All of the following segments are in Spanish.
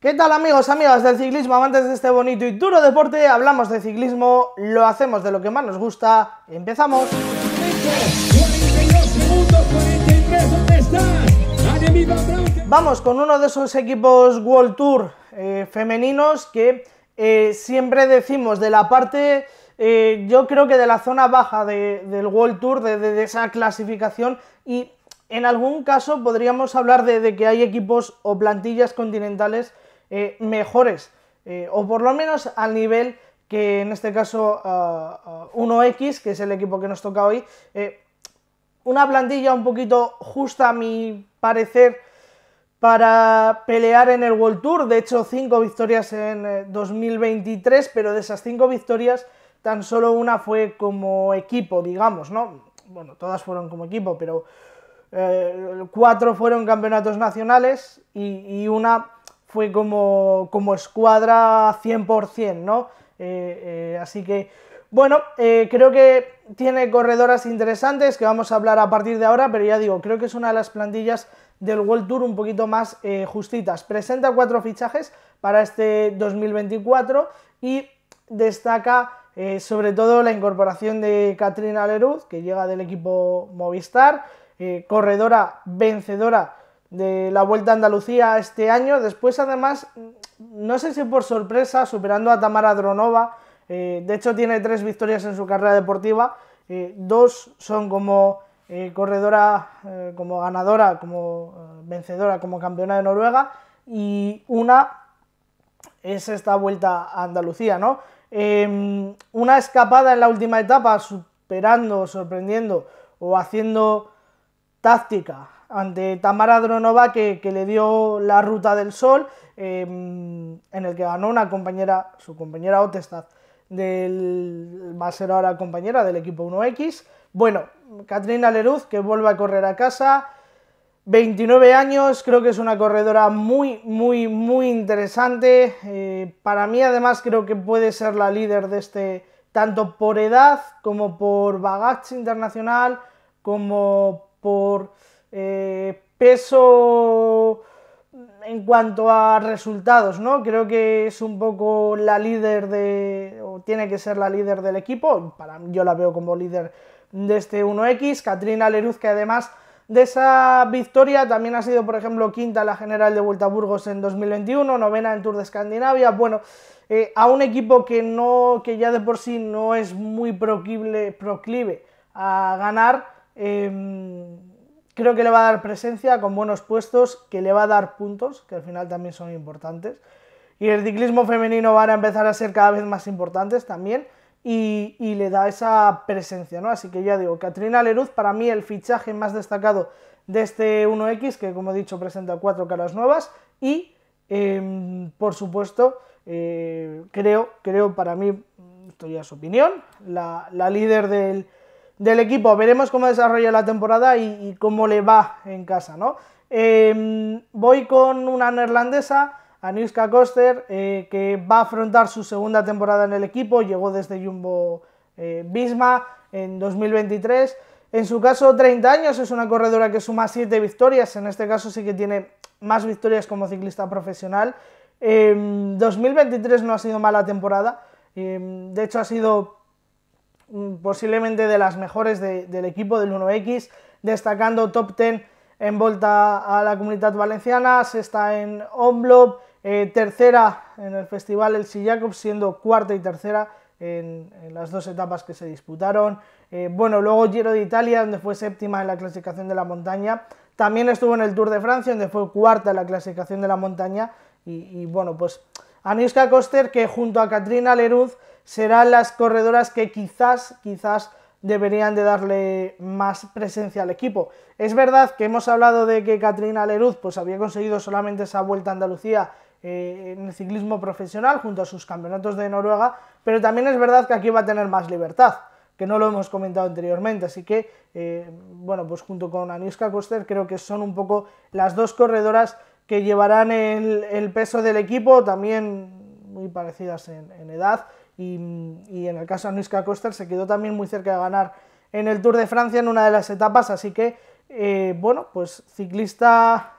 ¿Qué tal amigos, amigas del ciclismo, amantes de este bonito y duro deporte? Hablamos de ciclismo, lo hacemos de lo que más nos gusta, empezamos. Vamos con uno de esos equipos World Tour eh, femeninos que eh, siempre decimos de la parte, eh, yo creo que de la zona baja del World Tour, de, esa clasificación y en algún caso podríamos hablar de, que hay equipos o plantillas continentales eh, mejores, eh, o por lo menos al nivel que en este caso 1X, que es el equipo que nos toca hoy, eh, una plantilla un poquito justa a mi parecer para pelear en el World Tour, de hecho 5 victorias en 2023, pero de esas 5 victorias tan solo una fue como equipo, digamos, ¿no? Bueno, todas fueron como equipo, pero 4 cuatro fueron campeonatos nacionales y una fue como, como escuadra 100%, ¿no? Eh, eh, así que, bueno, eh, creo que tiene corredoras interesantes que vamos a hablar a partir de ahora, pero ya digo, creo que es una de las plantillas del World Tour un poquito más justitas. Presenta cuatro fichajes para este 2024 y destaca sobre todo la incorporación de Katrina Leruz, que llega del equipo Movistar, corredora vencedora de la Vuelta a Andalucía este año. Después, además, no sé si por sorpresa, superando a Tamara Dronova, eh, de hecho tiene tres victorias en su carrera deportiva, eh, dos son como eh, corredora, como ganadora, como vencedora, como campeona de Noruega, y una es esta Vuelta a Andalucía, em, una escapada en la última etapa, superando, sorprendiendo o haciendo táctica ante Tamara Dronova que, le dio la ruta del sol, em, en el que ganó una compañera, su compañera Otestad, del, va a ser ahora compañera del equipo 1X. Bueno, Katrina Leruz que vuelve a correr a casa, 29 años, creo que es una corredora muy, muy, muy interesante. Eh, para mí además creo que puede ser la líder de este, tanto por edad como por bagaje internacional, como por eh, peso en cuanto a resultados, ¿no? Creo que es un poco la líder de, o tiene que ser la líder del equipo, para, yo la veo como líder de este 1X, Katrina Leruz, que además de esa victoria también ha sido, por ejemplo, quinta la general de Vuelta a Burgos en 2021, novena en Tour de Escandinavia, bueno, eh, a un equipo que, no, que ya de por sí no es muy proclive, a ganar, em, Creo que le va a dar presencia con buenos puestos, que le va a dar puntos, que al final también son importantes. Y el ciclismo femenino van a empezar a ser cada vez más importantes también. Y, le da esa presencia, Así que ya digo, Catrina Leruz, para mí el fichaje más destacado de este 1X, que como he dicho presenta cuatro caras nuevas, y em, por supuesto, eh, creo, creo para mí, esto ya es opinión, la líder del, del equipo. Veremos cómo desarrolla la temporada y, cómo le va en casa, ¿no? Em, voy con una neerlandesa, Aniuska Koster, eh, que va a afrontar su segunda temporada en el equipo, llegó desde Jumbo eh, Visma Bisma en 2023. En su caso, 30 años, es una corredora que suma 7 victorias, en este caso sí que tiene más victorias como ciclista profesional. 2023 em, no ha sido mala temporada, em, de hecho ha sido Mm, posiblemente de las mejores del equipo del 1X, destacando top 10 en Volta a la Comunidad Valenciana, está en Omblop, eh, tercera en el Festival El Sillacob, siendo cuarta y tercera en, las dos etapas que se disputaron. Eh, bueno, luego Giro de Italia, donde fue séptima en la clasificación de la montaña. También estuvo en el Tour de Francia, donde fue cuarta en la clasificación de la montaña. Y, bueno, pues Aniska Koster, que junto a Katrina Leruz serán las corredoras que quizás, quizás deberían de darle más presencia al equipo. Es verdad que hemos hablado de que Catrina Leruz pues, había conseguido solamente esa vuelta a Andalucía eh, en el ciclismo profesional junto a sus campeonatos de Noruega, pero también es verdad que aquí va a tener más libertad que no lo hemos comentado anteriormente, así que, eh, bueno, pues junto con Aniska Koster creo que son un poco las dos corredoras que llevarán el, peso del equipo, también muy parecidas en edad, y, en el caso de Anuska Coster se quedó también muy cerca de ganar en el Tour de Francia en una de las etapas, así que, eh, bueno, pues ciclista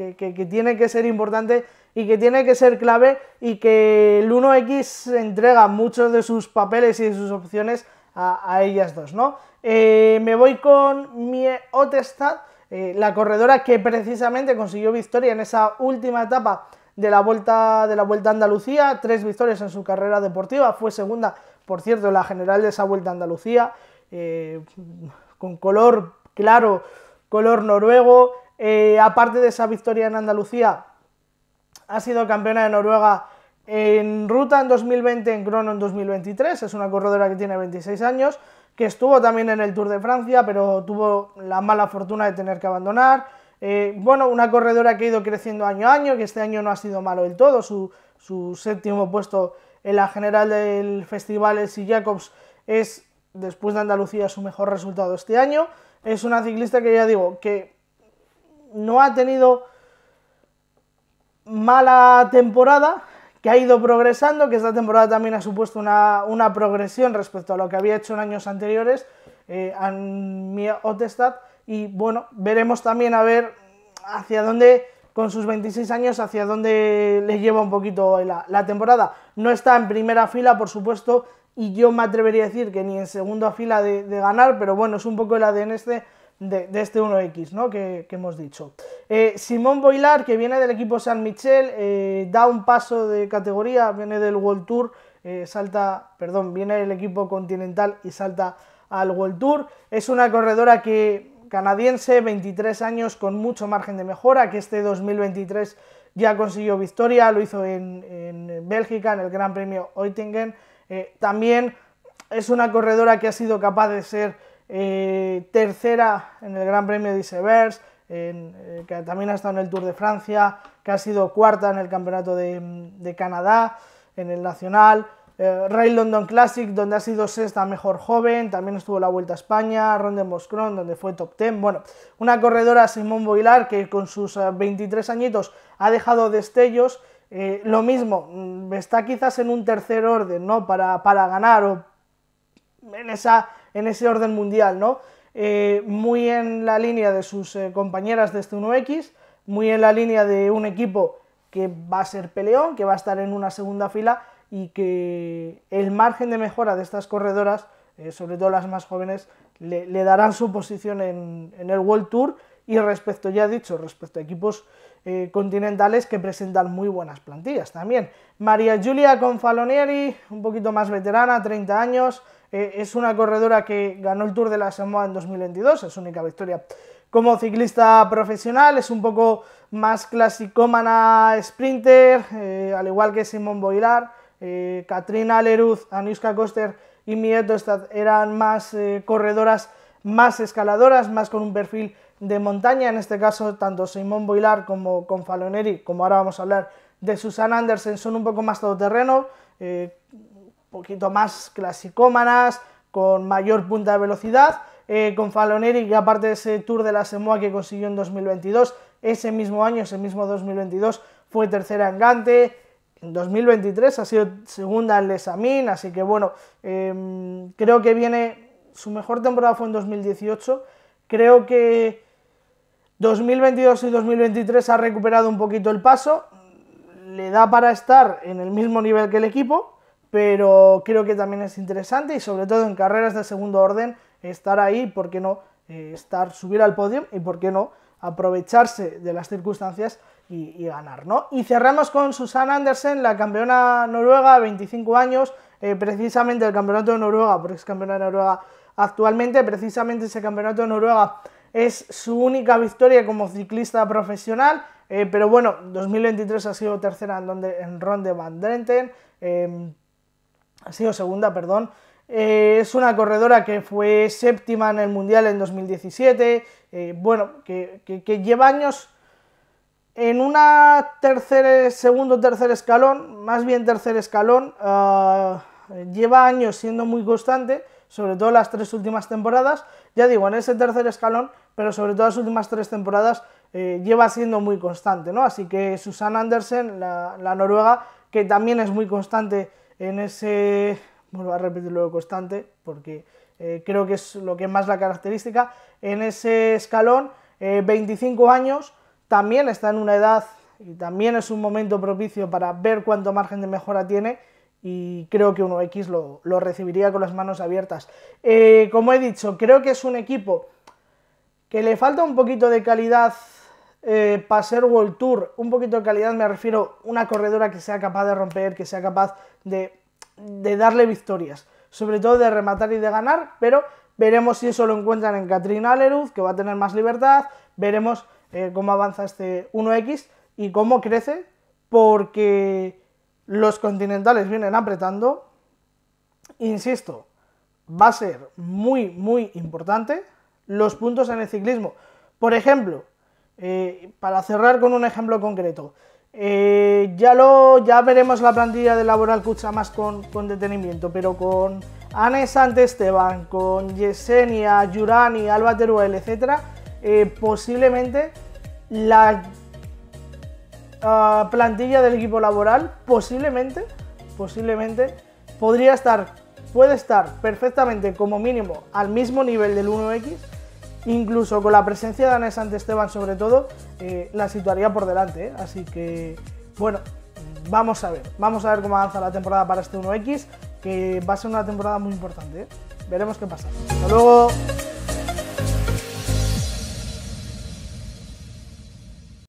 eh, que, tiene que ser importante y que tiene que ser clave y que el 1X entrega muchos de sus papeles y de sus opciones a, ellas dos, ¿no? Eh, me voy con Mie Otestad, la corredora que precisamente consiguió victoria en esa última etapa de la Vuelta, de la Vuelta a Andalucía, tres victorias en su carrera deportiva, fue segunda, por cierto, la general de esa Vuelta a Andalucía, eh, con color claro, color noruego, eh, aparte de esa victoria en Andalucía, ha sido campeona de Noruega en ruta en 2020, en crono en 2023, es una corredora que tiene 26 años, que estuvo también en el Tour de Francia, pero tuvo la mala fortuna de tener que abandonar, eh, bueno, una corredora que ha ido creciendo año a año, que este año no ha sido malo del todo, su, séptimo puesto en la general del festival si Jacobs es, después de Andalucía, su mejor resultado este año. Es una ciclista que ya digo, que no ha tenido mala temporada, que ha ido progresando, que esta temporada también ha supuesto una, progresión respecto a lo que había hecho en años anteriores. Eh, a mi Otestad y bueno, veremos también a ver hacia dónde, con sus 26 años, hacia dónde le lleva un poquito la, temporada. No está en primera fila, por supuesto, y yo me atrevería a decir que ni en segunda fila de, ganar, pero bueno, es un poco el ADN este de, este 1X, ¿no? Que, hemos dicho. Eh, Simón Boilar, que viene del equipo San Michel, eh, da un paso de categoría, viene del World Tour, eh, salta, perdón, viene del equipo continental y salta al World Tour. Es una corredora que canadiense, 23 años con mucho margen de mejora, que este 2023 ya consiguió victoria, lo hizo en, Bélgica, en el Gran Premio Oettingen. Eh, también es una corredora que ha sido capaz de ser eh, tercera en el Gran Premio de Isevers, eh, que también ha estado en el Tour de Francia, que ha sido cuarta en el Campeonato de, de Canadá, en el Nacional. Eh, Rail London Classic, donde ha sido sexta mejor joven, también estuvo la Vuelta a España, Ronde Moscron, donde fue top 10. Bueno, una corredora, Simón Boilar, que con sus 23 eh, añitos ha dejado destellos. Eh, lo mismo, mm, está quizás en un tercer orden, ¿no? Para, ganar o en, ese orden mundial, ¿no? muy en la línea de sus compañeras de este 1X, muy en la línea de un equipo que va a ser peleón, que va a estar en una segunda fila, y que el margen de mejora de estas corredoras, eh, sobre todo las más jóvenes, le, darán su posición en, el World Tour y respecto, ya he dicho, respecto a equipos eh, continentales que presentan muy buenas plantillas también. María Giulia Confalonieri, un poquito más veterana, 30 años, eh, es una corredora que ganó el Tour de la Samoa en 2022, es su única victoria como ciclista profesional, es un poco más clasicómana sprinter, al igual que Simón Boilar, eh, Katrina Leruz, Aniuska Koster y Mietostad eran más eh, corredoras, más escaladoras, más con un perfil de montaña, en este caso tanto Simón Boilar como con Faloneri, como ahora vamos a hablar de Susan Andersen, son un poco más todoterreno, un eh, poquito más clasicómanas, con mayor punta de velocidad, eh, con Faloneri, que aparte de ese Tour de la Semoa que consiguió en 2022, ese mismo año, ese mismo 2022, fue tercera en Gante, en 2023 ha sido segunda en examen, así que bueno, em, creo que viene, su mejor temporada fue en 2018, creo que 2022 y 2023 ha recuperado un poquito el paso, le da para estar en el mismo nivel que el equipo, pero creo que también es interesante y sobre todo en carreras de segundo orden estar ahí, ¿por qué no? Eh, estar, subir al podio y por qué no aprovecharse de las circunstancias y, ganar, ¿no? Y cerramos con Susana Andersen, la campeona noruega, 25 años, eh, precisamente el campeonato de Noruega, porque es campeona de Noruega actualmente, precisamente ese campeonato de Noruega es su única victoria como ciclista profesional, eh, pero bueno, 2023 ha sido tercera en, en Ronde Van Drenten, em, ha sido segunda, perdón, eh, es una corredora que fue séptima en el Mundial en 2017, eh, bueno, que, lleva años en una tercer, segundo, tercer escalón, más bien tercer escalón, ah, lleva años siendo muy constante, sobre todo las tres últimas temporadas, ya digo, en ese tercer escalón, pero sobre todo las últimas tres temporadas eh, lleva siendo muy constante, ¿no? Así que Susan Andersen, la, noruega, que también es muy constante en ese, vuelvo a repetirlo constante, porque eh, creo que es lo que es más la característica, en ese escalón, 25 eh, años, también está en una edad y también es un momento propicio para ver cuánto margen de mejora tiene y creo que 1X lo, recibiría con las manos abiertas. Eh, como he dicho, creo que es un equipo que le falta un poquito de calidad para ser World Tour, un poquito de calidad me refiero a una corredora que sea capaz de romper, que sea capaz de de darle victorias, sobre todo de rematar y de ganar, pero veremos si eso lo encuentran en Katrina Aleruz, que va a tener más libertad, veremos eh, cómo avanza este 1X y cómo crece, porque los continentales vienen apretando, insisto, va a ser muy, muy importante los puntos en el ciclismo. Por ejemplo, eh, para cerrar con un ejemplo concreto, eh, ya, lo, ya veremos la plantilla de Laboral Cucha más con, detenimiento, pero con Anne Esteban, con Yesenia, Yurani, Alba Teruel, etc., eh, posiblemente la ah, plantilla del equipo laboral, posiblemente, posiblemente, podría estar, puede estar perfectamente como mínimo al mismo nivel del 1X, incluso con la presencia de Anne Esteban sobre todo, eh, la situaría por delante, ¿eh? así que... Bueno, vamos a ver, vamos a ver cómo avanza la temporada para este 1X, que va a ser una temporada muy importante. ¿eh? Veremos qué pasa. Hasta luego.